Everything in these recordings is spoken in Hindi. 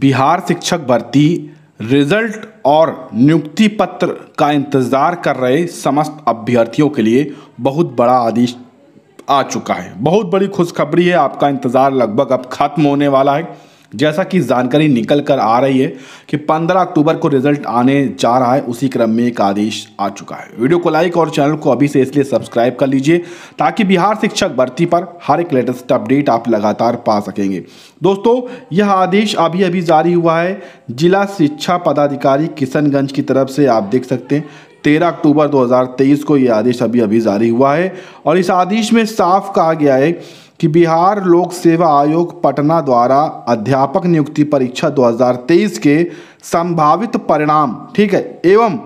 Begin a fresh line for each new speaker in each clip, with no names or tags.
बिहार शिक्षक भर्ती रिजल्ट और नियुक्ति पत्र का इंतज़ार कर रहे समस्त अभ्यर्थियों के लिए बहुत बड़ा आदेश आ चुका है बहुत बड़ी खुशखबरी है आपका इंतज़ार लगभग अब खत्म होने वाला है जैसा कि जानकारी निकल कर आ रही है कि 15 अक्टूबर को रिजल्ट आने जा रहा है उसी क्रम में एक आदेश आ चुका है वीडियो को लाइक और चैनल को अभी से इसलिए सब्सक्राइब कर लीजिए ताकि बिहार शिक्षक भर्ती पर हर एक लेटेस्ट अपडेट आप लगातार पा सकेंगे दोस्तों यह आदेश अभी अभी जारी हुआ है जिला शिक्षा पदाधिकारी किशनगंज की तरफ से आप देख सकते हैं तेरह अक्टूबर दो को यह आदेश अभी अभी जारी हुआ है और इस आदेश में साफ कहा गया है कि बिहार लोक सेवा आयोग पटना द्वारा अध्यापक नियुक्ति परीक्षा 2023 के संभावित परिणाम ठीक है एवं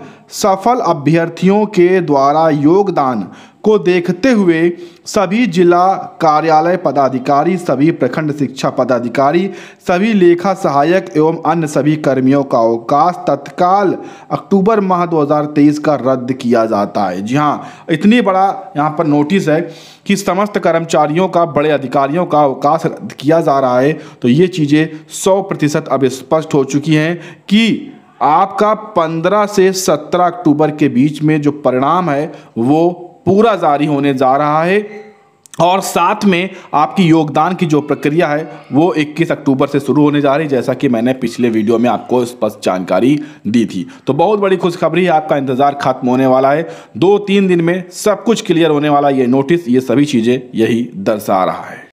सफल अभ्यर्थियों के द्वारा योगदान को देखते हुए सभी जिला कार्यालय पदाधिकारी सभी प्रखंड शिक्षा पदाधिकारी सभी लेखा सहायक एवं अन्य सभी कर्मियों का अवकाश तत्काल अक्टूबर माह 2023 का रद्द किया जाता है जी हाँ इतनी बड़ा यहाँ पर नोटिस है कि समस्त कर्मचारियों का बड़े अधिकारियों का अवकाश रद्द किया जा रहा है तो ये चीज़ें सौ प्रतिशत अब स्पष्ट हो चुकी हैं कि आपका 15 से 17 अक्टूबर के बीच में जो परिणाम है वो पूरा जारी होने जा रहा है और साथ में आपकी योगदान की जो प्रक्रिया है वो 21 अक्टूबर से शुरू होने जा रही है जैसा कि मैंने पिछले वीडियो में आपको स्पष्ट जानकारी दी थी तो बहुत बड़ी खुशखबरी है आपका इंतज़ार खत्म होने वाला है दो तीन दिन में सब कुछ क्लियर होने वाला ये नोटिस ये सभी चीज़ें यही दर्शा रहा है